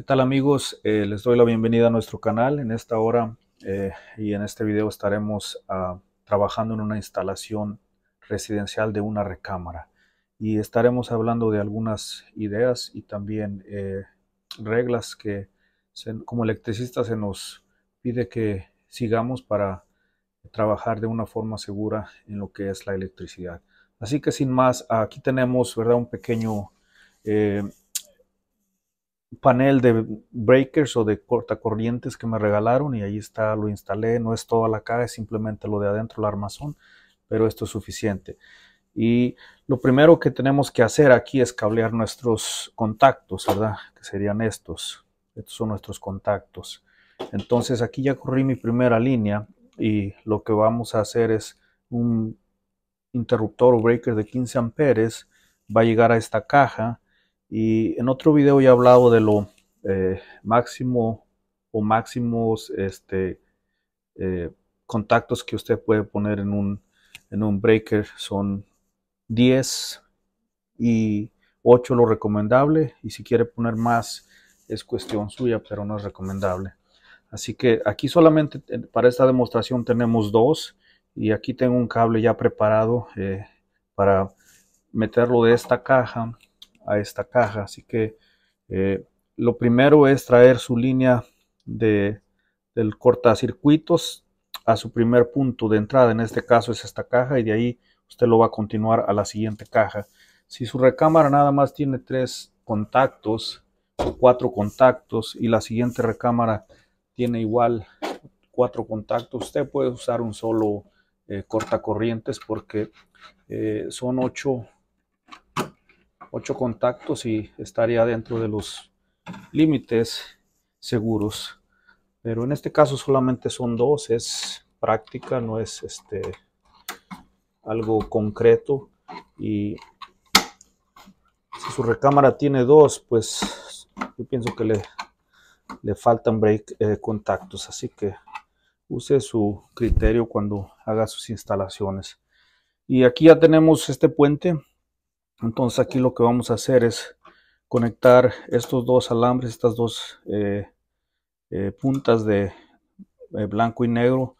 ¿Qué tal amigos? Eh, les doy la bienvenida a nuestro canal. En esta hora eh, y en este video estaremos ah, trabajando en una instalación residencial de una recámara y estaremos hablando de algunas ideas y también eh, reglas que como electricistas se nos pide que sigamos para trabajar de una forma segura en lo que es la electricidad. Así que sin más, aquí tenemos ¿verdad? un pequeño panel de breakers o de cortacorrientes que me regalaron y ahí está, lo instalé, no es toda la caja, es simplemente lo de adentro, el armazón, pero esto es suficiente. Y lo primero que tenemos que hacer aquí es cablear nuestros contactos, ¿verdad? Que serían estos, estos son nuestros contactos. Entonces aquí ya corrí mi primera línea y lo que vamos a hacer es un interruptor o breaker de 15 amperes va a llegar a esta caja y en otro video ya he hablado de lo eh, máximo o máximos este, eh, contactos que usted puede poner en un, breaker. Son 10 y 8 lo recomendable. Y si quiere poner más, es cuestión suya, pero no es recomendable. Así que aquí solamente eh, para esta demostración tenemos dos y aquí tengo un cable ya preparado para meterlo de esta caja esta caja. Así que eh, lo primero es traer su línea de, del cortacircuitos a su primer punto de entrada, en este caso es esta caja y de ahí usted lo va a continuar a la siguiente caja. Si su recámara nada más tiene tres contactos, cuatro contactos y la siguiente recámara tiene igual cuatro contactos, usted puede usar un solo eh, cortacorrientes porque eh, son ocho ocho contactos y estaría dentro de los límites seguros. Pero en este caso solamente son dos, es práctica, no es este algo concreto. Y si su recámara tiene dos, pues yo pienso que le, faltan break, eh, contactos. Así que use su criterio cuando haga sus instalaciones. Y aquí ya tenemos este puente entonces aquí lo que vamos a hacer es conectar estos dos alambres estas dos eh, eh, puntas de eh, blanco y negro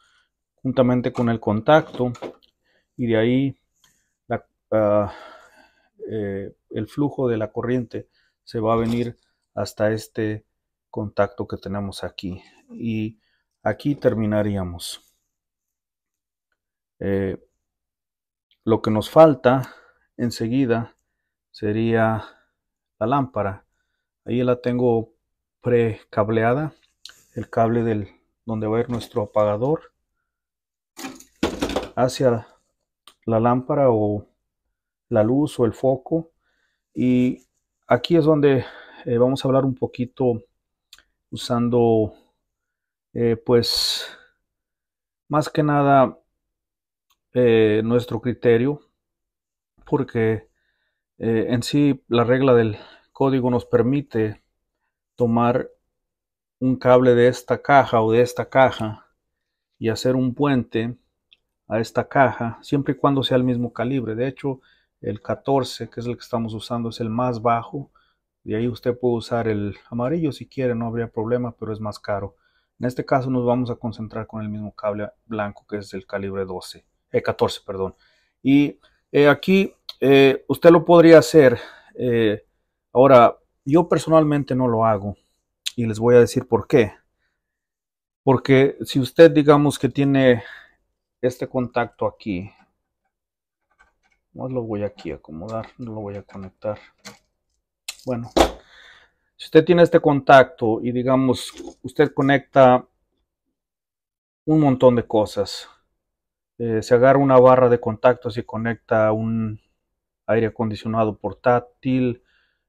juntamente con el contacto y de ahí ah, el flujo de la corriente se va a venir hasta este contacto que tenemos aquí y aquí terminaríamos lo que nos falta enseguida sería la lámpara. Ahí la tengo precableada, el cable del donde va a ir nuestro apagador hacia la lámpara o la luz o el foco. Y aquí es donde eh, vamos a hablar un poquito usando, eh, pues, más que nada eh, nuestro criterio porque eh, en sí la regla del código nos permite tomar un cable de esta caja o de esta caja y hacer un puente a esta caja siempre y cuando sea el mismo calibre de hecho el 14 que es el que estamos usando es el más bajo de ahí usted puede usar el amarillo si quiere no habría problema pero es más caro en este caso nos vamos a concentrar con el mismo cable blanco que es el calibre 12 14 eh, perdón y eh, aquí eh, usted lo podría hacer. Eh, ahora, yo personalmente no lo hago y les voy a decir por qué. Porque si usted digamos que tiene este contacto aquí, no lo voy aquí a acomodar, no lo voy a conectar. Bueno, si usted tiene este contacto y digamos usted conecta un montón de cosas, eh, se agarra una barra de contactos y conecta un, aire acondicionado portátil,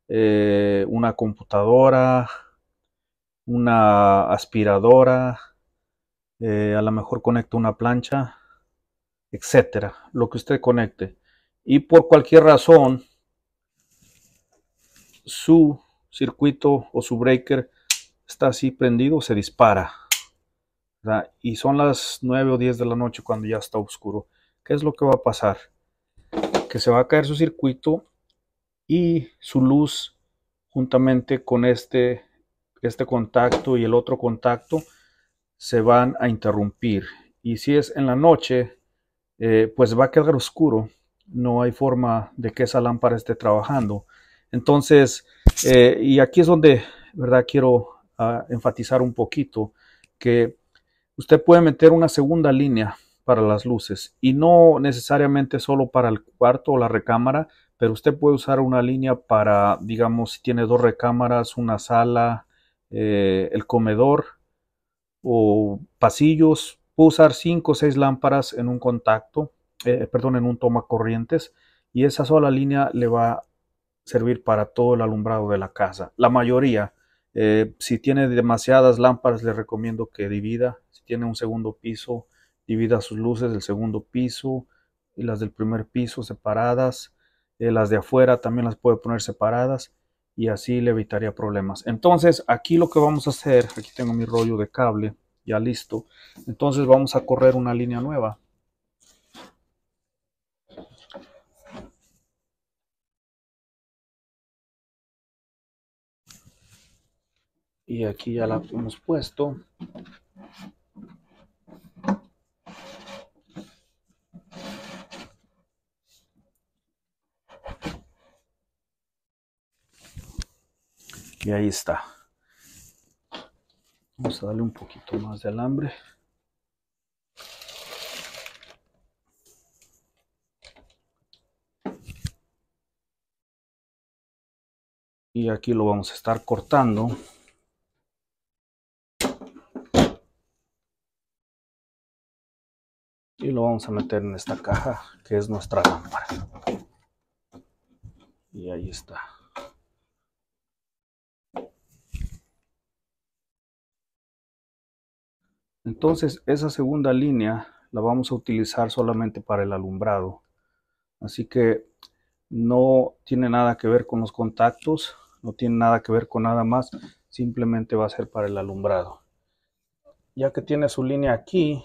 eh, una computadora, una aspiradora, eh, a lo mejor conecta una plancha, etcétera, lo que usted conecte. Y por cualquier razón, su circuito o su breaker está así prendido, se dispara. Y son las 9 o 10 de la noche cuando ya está oscuro. ¿Qué es lo que va a pasar? que se va a caer su circuito y su luz juntamente con este, este contacto y el otro contacto se van a interrumpir. Y si es en la noche, eh, pues va a quedar oscuro. No hay forma de que esa lámpara esté trabajando. Entonces, eh, y aquí es donde, ¿verdad? Quiero ah, enfatizar un poquito que usted puede meter una segunda línea para las luces y no necesariamente solo para el cuarto o la recámara, pero usted puede usar una línea para, digamos, si tiene dos recámaras, una sala, eh, el comedor o pasillos, puede usar cinco o seis lámparas en un contacto, eh, perdón, en un toma corrientes y esa sola línea le va a servir para todo el alumbrado de la casa. La mayoría, eh, si tiene demasiadas lámparas, le recomiendo que divida. Si tiene un segundo piso, Divida sus luces del segundo piso y las del primer piso separadas. Eh, las de afuera también las puede poner separadas y así le evitaría problemas. Entonces aquí lo que vamos a hacer, aquí tengo mi rollo de cable ya listo. Entonces vamos a correr una línea nueva. y aquí ya la hemos puesto y ahí está vamos a darle un poquito más de alambre y aquí lo vamos a estar cortando y lo vamos a meter en esta caja que es nuestra lámpara y ahí está Entonces esa segunda línea la vamos a utilizar solamente para el alumbrado. Así que no tiene nada que ver con los contactos, no tiene nada que ver con nada más, simplemente va a ser para el alumbrado. Ya que tiene su línea aquí,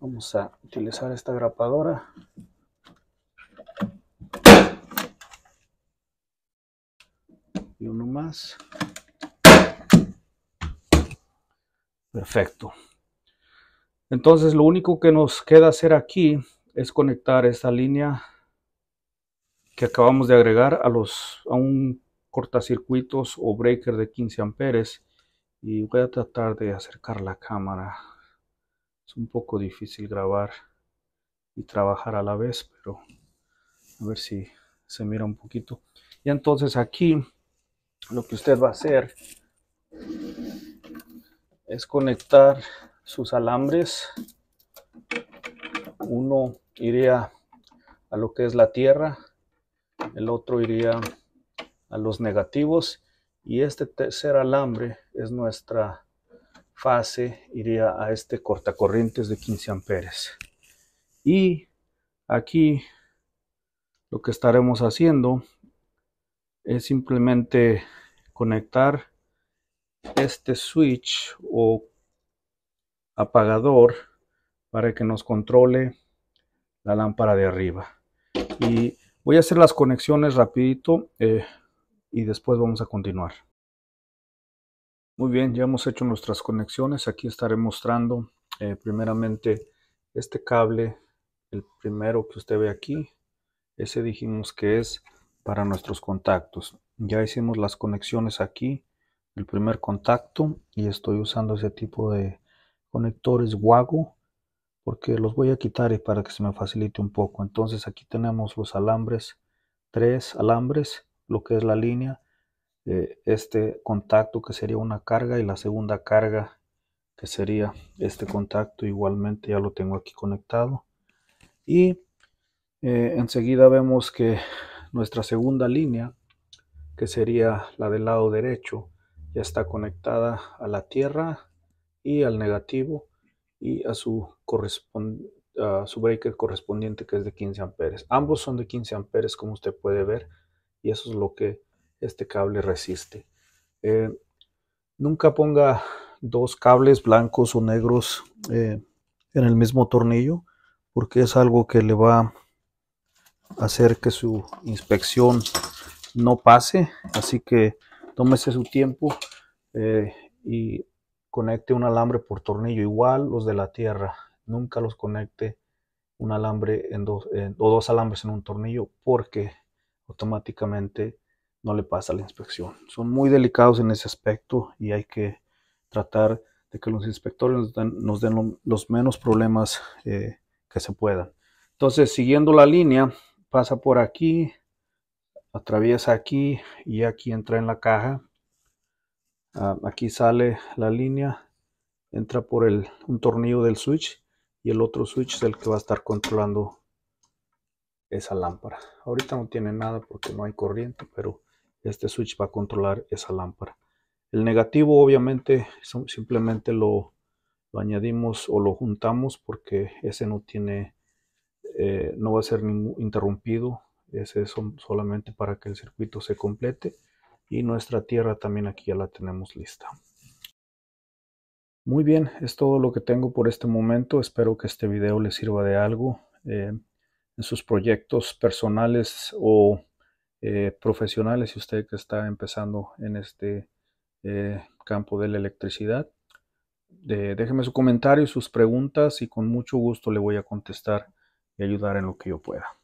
vamos a utilizar esta grapadora. Y uno más. Perfecto. Entonces lo único que nos queda hacer aquí es conectar esta línea que acabamos de agregar a, los, un cortacircuitos o breaker de 15 amperes y voy a tratar de acercar la cámara. Es un poco difícil grabar y trabajar a la vez, pero a ver si se mira un poquito. Y entonces aquí lo que usted va a hacer es conectar sus alambres. Uno iría a lo que es la tierra, el otro iría a los negativos y este tercer alambre es nuestra fase, iría a este cortacorrientes de 15 amperes. Y aquí lo que estaremos haciendo es simplemente conectar este switch o apagador para que nos controle la lámpara de arriba y voy a hacer las conexiones rapidito eh, y después vamos a continuar muy bien ya hemos hecho nuestras conexiones aquí estaré mostrando eh, primeramente este cable el primero que usted ve aquí ese dijimos que es para nuestros contactos ya hicimos las conexiones aquí el primer contacto y estoy usando ese tipo de conectores WAGO porque los voy a quitar y para que se me facilite un poco entonces aquí tenemos los alambres tres alambres lo que es la línea eh, este contacto que sería una carga y la segunda carga que sería este contacto igualmente ya lo tengo aquí conectado y eh, enseguida vemos que nuestra segunda línea que sería la del lado derecho ya está conectada a la Tierra y al negativo y a su, a su breaker correspondiente que es de 15 amperes. Ambos son de 15 amperes como usted puede ver y eso es lo que este cable resiste. Eh, nunca ponga dos cables blancos o negros eh, en el mismo tornillo porque es algo que le va a hacer que su inspección no pase así que tómese su tiempo eh, y conecte un alambre por tornillo, igual los de la tierra, nunca los conecte un alambre en dos, o dos alambres en un tornillo porque automáticamente no le pasa la inspección. Son muy delicados en ese aspecto y hay que tratar de que los inspectores nos den, los menos problemas eh, que se puedan. Entonces, siguiendo la línea, pasa por aquí, atraviesa aquí y aquí entra en la caja. Ah, aquí sale la línea, entra por un tornillo del switch y el otro switch es el que va a estar controlando esa lámpara. Ahorita no tiene nada porque no hay corriente, pero este switch va a controlar esa lámpara. El negativo obviamente simplemente lo, añadimos o lo juntamos porque ese no tiene, eh, no va a ser interrumpido es eso solamente para que el circuito se complete y nuestra tierra también aquí ya la tenemos lista muy bien es todo lo que tengo por este momento espero que este video le sirva de algo eh, en sus proyectos personales o eh, profesionales si usted que está empezando en este eh, campo de la electricidad déjeme su comentario y sus preguntas y con mucho gusto le voy a contestar y ayudar en lo que yo pueda